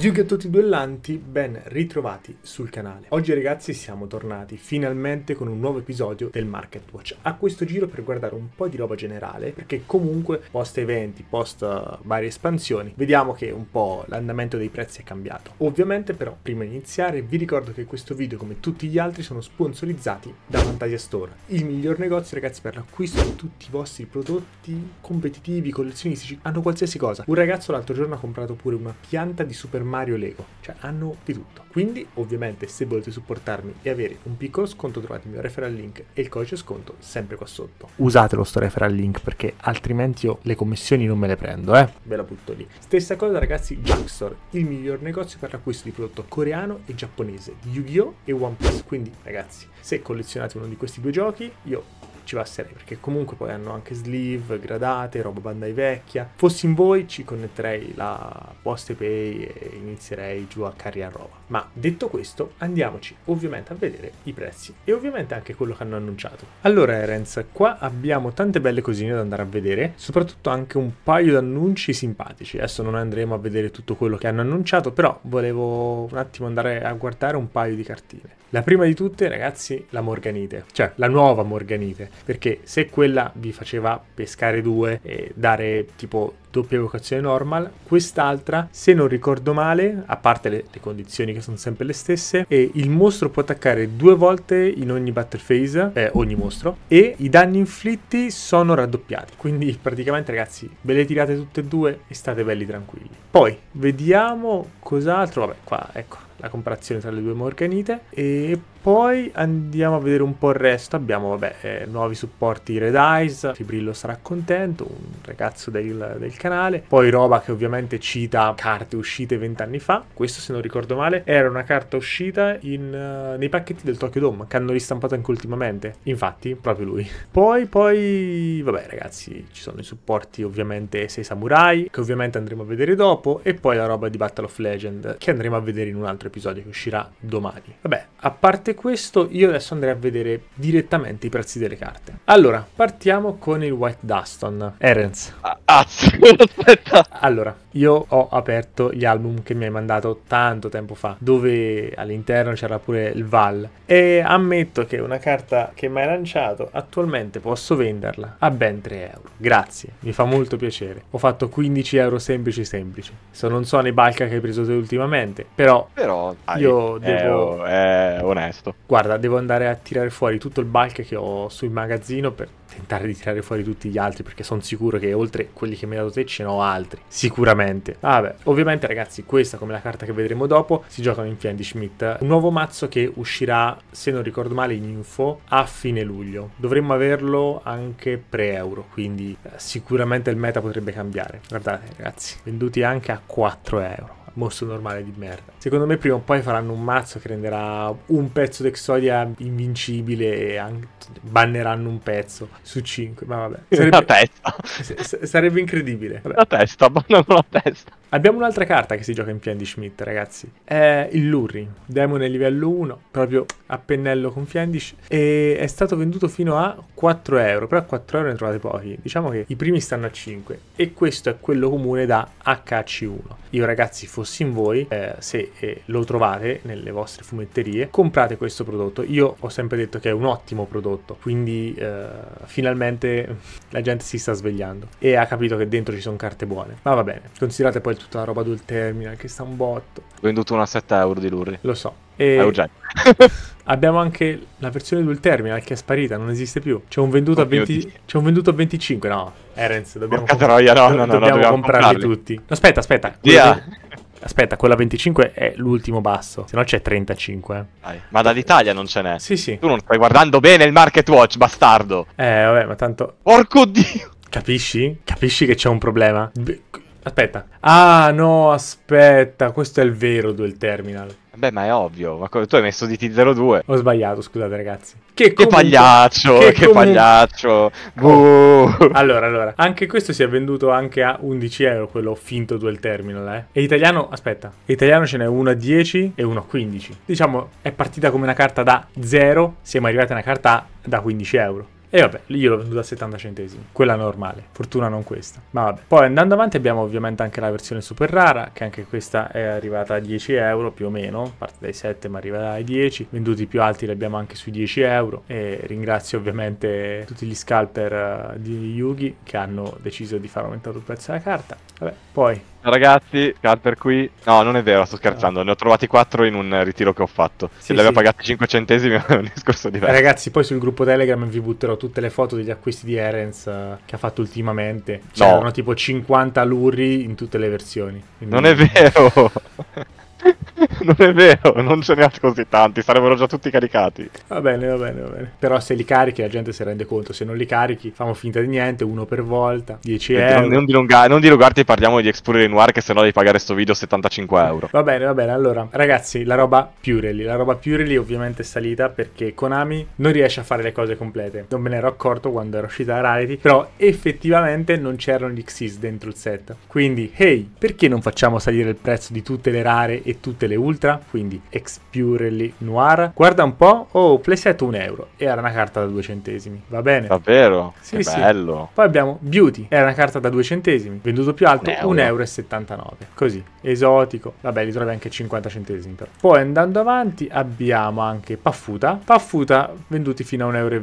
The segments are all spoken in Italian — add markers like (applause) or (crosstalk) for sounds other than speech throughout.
a Yugatot duellanti, ben ritrovati sul canale. Oggi ragazzi siamo tornati finalmente con un nuovo episodio del Market Watch. A questo giro per guardare un po' di roba generale, perché comunque post eventi, post eh, varie espansioni, vediamo che un po' l'andamento dei prezzi è cambiato. Ovviamente però, prima di iniziare, vi ricordo che questo video, come tutti gli altri, sono sponsorizzati da Fantasia Store, il miglior negozio ragazzi per l'acquisto di tutti i vostri prodotti competitivi, collezionistici, hanno qualsiasi cosa. Un ragazzo l'altro giorno ha comprato pure una pianta di supermercato Mario Lego, cioè hanno di tutto. Quindi ovviamente se volete supportarmi e avere un piccolo sconto trovate il mio referral link e il codice sconto sempre qua sotto. Usatelo sto referral link perché altrimenti io le commissioni non me le prendo, eh. Ve la butto lì. Stessa cosa ragazzi, Jokestore, il miglior negozio per l'acquisto di prodotto coreano e giapponese di Yu-Gi-Oh! e One Piece. Quindi ragazzi, se collezionate uno di questi due giochi, io ci passerei perché comunque poi hanno anche sleeve, gradate, roba bandai vecchia. Fossi in voi ci connetterei la Poste Pay e inizierei giù a carriare roba. Ma detto questo andiamoci ovviamente a vedere i prezzi e ovviamente anche quello che hanno annunciato. Allora Erens, qua abbiamo tante belle cosine da andare a vedere, soprattutto anche un paio di annunci simpatici. Adesso non andremo a vedere tutto quello che hanno annunciato, però volevo un attimo andare a guardare un paio di cartine. La prima di tutte, ragazzi, la Morganite, cioè la nuova Morganite perché se quella vi faceva pescare due e dare tipo doppia vocazione normal, quest'altra se non ricordo male, a parte le, le condizioni che sono sempre le stesse, e il mostro può attaccare due volte in ogni battle phase, eh, ogni mostro, e i danni inflitti sono raddoppiati, quindi praticamente ragazzi ve le tirate tutte e due e state belli tranquilli. Poi vediamo cos'altro, vabbè qua ecco la comparazione tra le due morganite e poi andiamo a vedere un po' il resto, abbiamo vabbè, eh, nuovi supporti Red Eyes, Fibrillo sarà contento, un ragazzo del, del, canale, poi roba che ovviamente cita carte uscite vent'anni fa, questo se non ricordo male era una carta uscita in, uh, nei pacchetti del Tokyo Dome che hanno ristampato anche ultimamente, infatti proprio lui. Poi poi vabbè ragazzi ci sono i supporti ovviamente Sei Samurai che ovviamente andremo a vedere dopo e poi la roba di Battle of Legend che andremo a vedere in un altro episodio che uscirà domani. Vabbè a parte parte questo, io adesso andrei a vedere direttamente i prezzi delle carte. Allora, partiamo con il White Duston. Erens. Ah, (laughs) aspetta. Allora, io ho aperto gli album che mi hai mandato tanto tempo fa, dove all'interno c'era pure il Val. E ammetto che una carta che mi hai lanciato, attualmente posso venderla a ben 3 euro. Grazie, mi fa molto piacere. Ho fatto 15 euro semplici semplici. Se non so nei balca che hai preso te ultimamente, però, però dai, io devo... è onesto questo? Guarda, devo andare a tirare fuori tutto il bulk che ho sul magazzino per tentare di tirare fuori tutti gli altri perché sono sicuro che oltre quelli che mi hai dato te ce ne ho altri, sicuramente. Vabbè, ah, ovviamente ragazzi, questa come la carta che vedremo dopo si giocano in Schmidt. un nuovo mazzo che uscirà, se non ricordo male, in info a fine luglio. Dovremmo averlo anche pre-euro, quindi eh, sicuramente il meta potrebbe cambiare. Guardate ragazzi, venduti anche a 4 euro mostro normale di merda. Secondo me prima o poi faranno un mazzo che renderà un pezzo d'Exodia invincibile e anche, banneranno un pezzo su 5, ma vabbè. Sarebbe, la testa. S- sarebbe incredibile. Vabbè. La testa, bannano la testa. Abbiamo un'altra carta che si gioca in pian di Schmidt, ragazzi. È il Lurri, demone livello 1, proprio a pennello con Fiendish, e è stato venduto fino a 4 euro, però a 4 euro ne trovate pochi. Diciamo che i primi stanno a 5 e questo è quello comune da HC1. Io ragazzi, fossi fossi in voi, eh, se eh, lo trovate nelle vostre fumetterie, comprate questo prodotto. Io ho sempre detto che è un ottimo prodotto, quindi eh, finalmente (laughs) la gente si sta svegliando e ha capito che dentro ci sono carte buone. Ma va bene, considerate poi tutta la roba del terminal che sta un botto. Ho venduto una 7 euro di Lurri. Lo so. E... (laughs) Abbiamo anche la versione del terminal che è sparita, non esiste più. C'è un venduto, a, 20... C'è un venduto a 25, no. Erens, dobbiamo, comp- no, no, no, dobbiamo, dobbiamo comprarli, comprarli, tutti. Aspetta, aspetta. Quello, yeah. che... Aspetta, quella 25 è l'ultimo basso, se no c'è 35. Eh. Dai, ma dall'Italia non ce n'è. Sì, sì. Tu non stai guardando bene il Market Watch, bastardo. Eh, vabbè, ma tanto... Porco Dio! Capisci? Capisci che c'è un problema? Aspetta. Ah, no, aspetta. Questo è il vero dual terminal. Beh, ma è ovvio, ma tu hai messo DT02. Ho sbagliato, scusate ragazzi. Che, comunque... che pagliaccio, che, che comunque... pagliaccio. Oh. Allora, allora, anche questo si è venduto anche a 11 euro, quello finto duel terminal, eh. E italiano, aspetta, e italiano ce n'è uno a 10 e uno a 15. Diciamo, è partita come una carta da 0, siamo arrivati a una carta da 15 euro. E vabbè, io l'ho venduta a 70 centesimi, quella normale, fortuna non questa. Ma vabbè. Poi andando avanti abbiamo ovviamente anche la versione super rara, che anche questa è arrivata a 10 euro più o meno, parte dai 7 ma arriva dai 10. Venduti più alti li abbiamo anche sui 10 euro. E ringrazio ovviamente tutti gli scalper eh, di Yugi che hanno deciso di far aumentare il prezzo della carta. Vabbè, poi ragazzi, Carper qui. No, non è vero, sto scherzando. No. Ne ho trovati 4 in un ritiro che ho fatto. Se sì, li avevo sì. pagati 5 centesimi è (laughs) un discorso eh, diverso. Ragazzi, poi sul gruppo Telegram vi butterò tutte le foto degli acquisti di Erens eh, che ha fatto ultimamente. C'erano no. tipo 50 lurri in tutte le versioni. Quindi... Non è vero. (laughs) (laughs) (laughs) non è vero, non ce ne ha così tanti, sarebbero già tutti caricati. Va bene, va bene, va bene. Però se li carichi la gente si rende conto, se non li carichi famo finta di niente, uno per volta, 10 euro. Non, non, dilunga- non dilungarti, parliamo di Explorer Noir che se no devi pagare sto video 75 euro. Va bene, va bene, allora ragazzi, la roba Purely, la roba Purely ovviamente è salita perché Konami non riesce a fare le cose complete. Non me ne ero accorto quando era uscita la Rarity, però effettivamente non c'erano gli Xyz dentro il set. Quindi, hey, perché non facciamo salire il prezzo di tutte le rare e tutte le ultime? Ultra, quindi ex Purely Noir. Guarda un po', oh, playset 1 euro. Era una carta da 2 centesimi, va bene? Davvero? Sì, sì. bello. Poi abbiamo Beauty, era una carta da 2 centesimi, venduto più alto 1,79 euro. 79. Così, esotico. Vabbè, li trovi anche 50 centesimi però. Poi andando avanti abbiamo anche Paffuta. Paffuta venduti fino a 1,20 euro.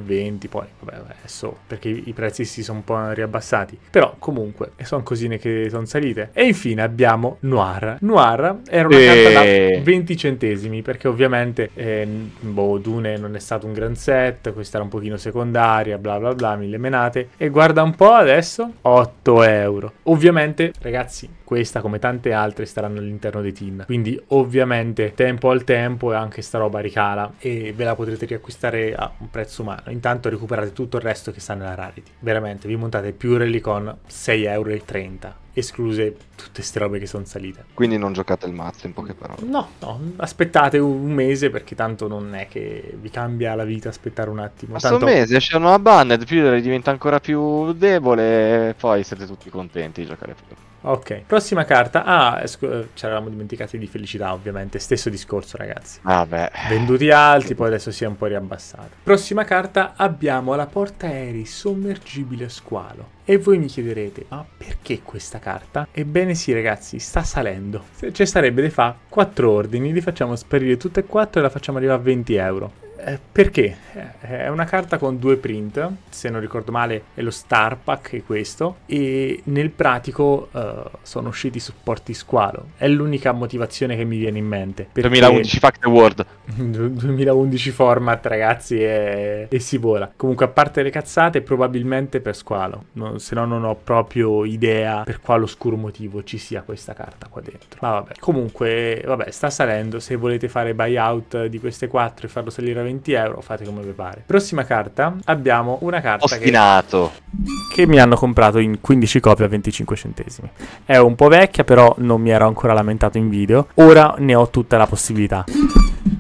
Poi, vabbè, adesso perché i prezzi si sono un po' riabbassati. Però comunque, sono cosine che sono salite. E infine abbiamo Noir. Noir era una e... Eh, carta da 20 centesimi, perché ovviamente eh, boh, Dune non è stato un gran set, questa era un pochino secondaria, bla bla bla, mille menate. E guarda un po' adesso, 8 euro. Ovviamente, ragazzi, questa come tante altre staranno all'interno dei tin, quindi ovviamente tempo al tempo e anche sta roba ricala e ve la potrete riacquistare a un prezzo umano. Intanto recuperate tutto il resto che sta nella rarity. Veramente, vi montate più rally con 6,30 euro escluse tutte queste robe che sono salite. Quindi non giocate il mazzo in poche parole. No, no, aspettate un mese perché tanto non è che vi cambia la vita aspettare un attimo. Ma tanto... mese esce una banned, Fury diventa ancora più debole e poi siete tutti contenti di giocare più. Ok, prossima carta. Ah, scu- eh, ci eravamo dimenticati di felicità, ovviamente. Stesso discorso, ragazzi. Vabbè. Ah, Venduti alti, poi adesso si è un po' riabbassato. Prossima carta abbiamo la portaerei sommergibile a squalo. E voi mi chiederete, ma perché questa carta? Ebbene sì, ragazzi, sta salendo. Se ci sarebbe di fa quattro ordini, li facciamo sparire tutte e quattro e la facciamo arrivare a 20 euro. Eh, perché? Eh, è una carta con due print, se non ricordo male è lo Star Pack e questo, e nel pratico eh, sono usciti supporti squalo. È l'unica motivazione che mi viene in mente. 2011 Fact Award. 2011 format ragazzi e, e, si vola. Comunque a parte le cazzate probabilmente per squalo, non, se no non ho proprio idea per quale oscuro motivo ci sia questa carta qua dentro. Ma vabbè, comunque vabbè, sta salendo, se volete fare buyout di queste quattro e farlo salire a 20 20 euro, fate come vi pare. Prossima carta, abbiamo una carta Ostinato. Che, che mi hanno comprato in 15 copie a 25 centesimi. È un po' vecchia, però non mi ero ancora lamentato in video. Ora ne ho tutta la possibilità.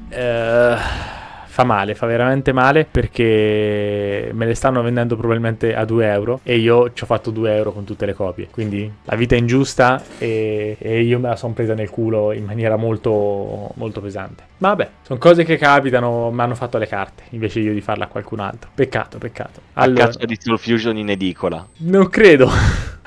Ehm... Uh fa male, fa veramente male perché me le stanno vendendo probabilmente a 2 euro e io ci ho fatto 2 euro con tutte le copie. Quindi la vita è ingiusta e, e io me la sono presa nel culo in maniera molto, molto pesante. Ma vabbè, sono cose che capitano, mi hanno fatto le carte invece io di farla a qualcun altro. Peccato, peccato. Allora, cazzo di Soul Fusion in edicola. Non credo.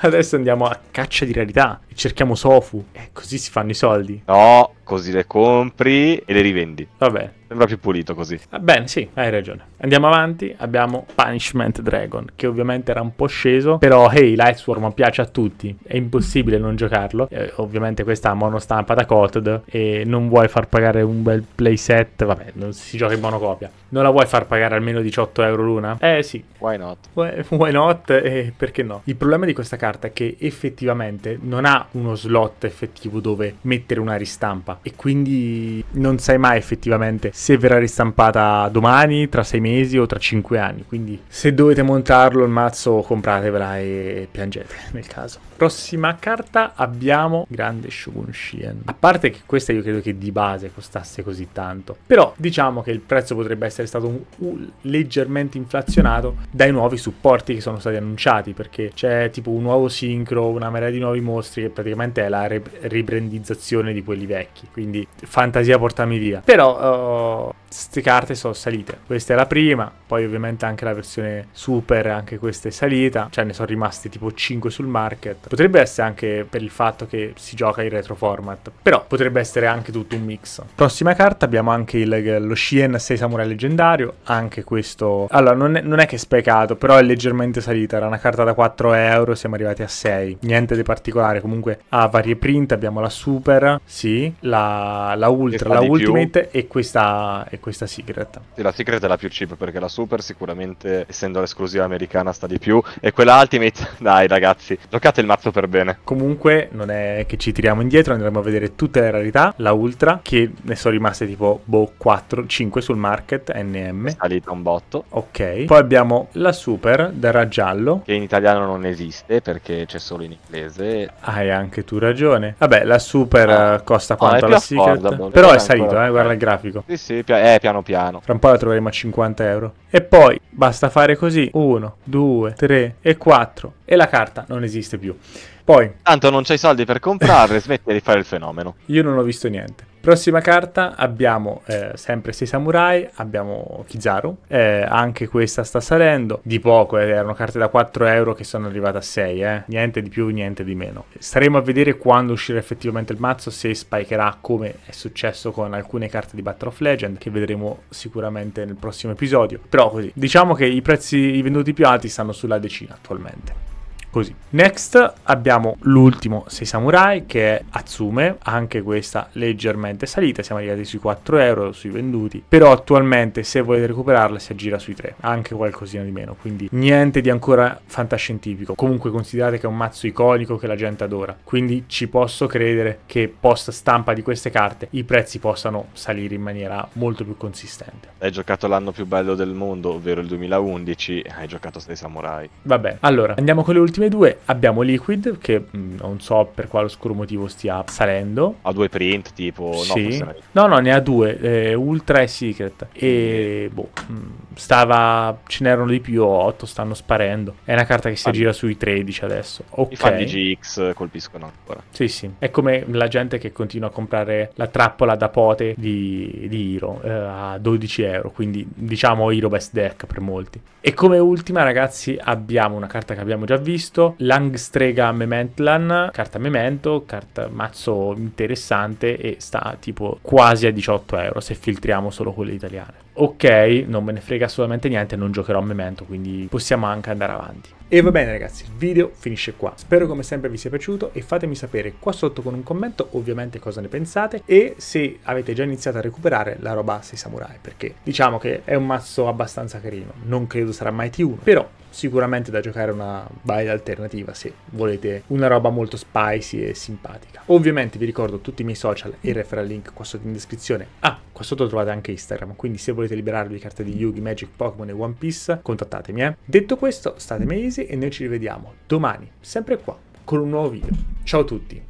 Adesso andiamo a caccia di rarità e cerchiamo Sofu. E eh, così si fanno i soldi. No, così le compri e le rivendi. Vabbè. Sembra più pulito così. Va ah, bene, sì, hai ragione. Andiamo avanti, abbiamo Punishment Dragon, che ovviamente era un po' sceso, però hey, Lightswarm piace a tutti, è impossibile non giocarlo. Eh, ovviamente questa monostampa da Coted e non vuoi far pagare un bel playset, vabbè, non si gioca in monocopia. Non la vuoi far pagare almeno 18 euro l'una? Eh sì. Why not? Why, why not? E eh, perché no? Il problema di questa carta carta che effettivamente non ha uno slot effettivo dove mettere una ristampa e quindi non sai mai effettivamente se verrà ristampata domani, tra sei mesi o tra cinque anni. Quindi se dovete montarlo il mazzo compratevela e piangete (laughs) nel caso. Prossima carta abbiamo Grande Shogun Shien. A parte che questa io credo che di base costasse così tanto, però diciamo che il prezzo potrebbe essere stato un, un, leggermente inflazionato dai nuovi supporti che sono stati annunciati perché c'è tipo un nuovo DAO Synchro una marea di nuovi mostri che praticamente è la re- ribrandizzazione di quelli vecchi. Quindi fantasia portami via. Però uh, queste carte sono salite. Questa è la prima, poi ovviamente anche la versione super, anche questa è salita, cioè ne sono rimaste tipo 5 sul market. Potrebbe essere anche per il fatto che si gioca in retro format, però potrebbe essere anche tutto un mix. Prossima carta abbiamo anche il, lo Shien 6 Samurai leggendario, anche questo... Allora, non è, non è che è specato, però è leggermente salita, era una carta da 4 euro, siamo arrivati a 6. Niente di particolare, comunque ha varie print, abbiamo la super, sì, la, la ultra, la ultimate più. e questa... E questa Secret. Sì, la Secret è la più cheap perché la Super sicuramente, essendo l'esclusiva americana, sta di più. E quella Ultimate, (laughs) dai ragazzi, giocate il mazzo per bene. Comunque, non è che ci tiriamo indietro, andremo a vedere tutte le rarità. La Ultra, che ne sono rimaste tipo, boh, 4, 5 sul market, NM. È salita un botto. Ok. Poi abbiamo la Super, darà giallo. Che in italiano non esiste perché c'è solo in inglese. Hai anche tu ragione. Vabbè, la Super ah. Eh, costa quanto ah, la Secret? Però è salito, eh, guarda il grafico. Sì, sì, è eh, piano piano. Fra un po' la troveremo a 50 euro. E poi basta fare così 1, 2, 3 e 4 e la carta non esiste più. Poi... Tanto non c'hai soldi per comprarle, (laughs) smetti di fare il fenomeno. Io non ho visto niente. Prossima carta abbiamo eh, sempre sei samurai, abbiamo Kizaru, eh, anche questa sta salendo, di poco, eh, erano carte da 4 euro che sono arrivate a 6, eh. niente di più, niente di meno. Staremo a vedere quando uscirà effettivamente il mazzo, se spikerà come è successo con alcune carte di Battle of Legend, che vedremo sicuramente nel prossimo episodio. Però così, diciamo che i prezzi venduti più alti stanno sulla decina attualmente. Così. Next abbiamo l'ultimo 6 Samurai che è Atsume, anche questa leggermente salita, siamo arrivati sui 4 euro, sui venduti, però attualmente se volete recuperarla si aggira sui 3, anche qualcosina di meno, quindi niente di ancora fantascientifico, comunque considerate che è un mazzo iconico che la gente adora, quindi ci posso credere che post stampa di queste carte i prezzi possano salire in maniera molto più consistente. Hai giocato l'anno più bello del mondo, ovvero il 2011, hai giocato 6 Samurai. Va bene, allora andiamo con le ultime ultime due abbiamo Liquid, che mh, mm, non so per quale oscuro motivo stia salendo. Ha due print, tipo... Sì. No, no, ne ha due, eh, Ultra e Secret. E mm. boh, mh, mm, stava... ce n'erano di più, 8 stanno sparendo. È una carta che si ah. gira sui 13 adesso. Ok. I fan di GX colpiscono ancora. Sì, sì. È come la gente che continua a comprare la trappola da pote di, di Hero eh, a 12 euro, quindi diciamo Hero best deck per molti. E come ultima ragazzi abbiamo una carta che abbiamo già visto visto. Langstrega Mementlan, carta Memento, carta mazzo interessante e sta tipo quasi a 18 euro se filtriamo solo quelle italiane. Ok, non me ne frega assolutamente niente, non giocherò a Memento, quindi possiamo anche andare avanti. E va bene ragazzi, il video finisce qua. Spero come sempre vi sia piaciuto e fatemi sapere qua sotto con un commento ovviamente cosa ne pensate e se avete già iniziato a recuperare la roba sui samurai, perché diciamo che è un mazzo abbastanza carino, non credo sarà mai T1, però sicuramente da giocare una baile alternativa se volete una roba molto spicy e simpatica. Ovviamente vi ricordo tutti i miei social e il referral link qua sotto in descrizione. Ah, qua sotto trovate anche Instagram, quindi se volete liberarvi di carte di Yugi, Magic, Pokémon e One Piece, contattatemi. Eh. Detto questo, state mesi e noi ci rivediamo domani, sempre qua, con un nuovo video. Ciao a tutti!